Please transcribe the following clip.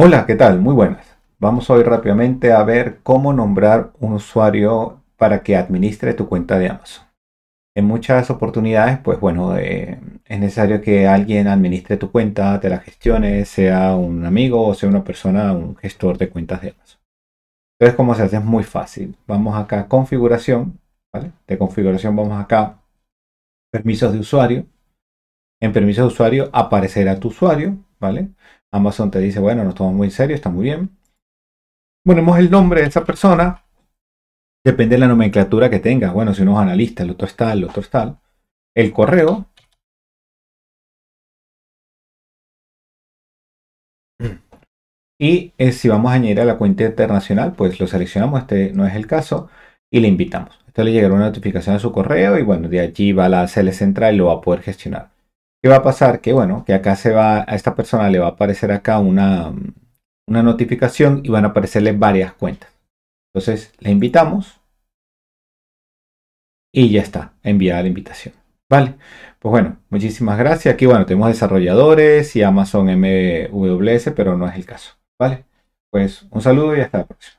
Hola, ¿qué tal? Muy buenas. Vamos hoy rápidamente a ver cómo nombrar un usuario para que administre tu cuenta de Amazon. En muchas oportunidades, pues bueno, eh, es necesario que alguien administre tu cuenta, te la gestione, sea un amigo o sea una persona, un gestor de cuentas de Amazon. Entonces, ¿cómo se hace? Es muy fácil. Vamos acá a configuración, De configuración vamos acá permisos de usuario. En permisos de usuario aparecerá tu usuario, ¿vale? Amazon te dice, bueno, nos tomamos muy en serio, está muy bien. Ponemos el nombre de esa persona, depende de la nomenclatura que tenga. Bueno, si uno es analista, el otro es tal, el otro es tal. El correo. Y eh, si vamos a añadir a la cuenta internacional, pues lo seleccionamos, este no es el caso, y le invitamos. Esto le llegará una notificación a su correo y bueno, de allí va a la CL Central y lo va a poder gestionar. ¿Qué va a pasar? Que bueno, que acá se va, a esta persona le va a aparecer acá una, una notificación y van a aparecerle varias cuentas. Entonces, le invitamos y ya está, enviada la invitación. Vale, pues bueno, muchísimas gracias. Aquí, bueno, tenemos desarrolladores y Amazon MWS, pero no es el caso. Vale, pues un saludo y hasta la próxima.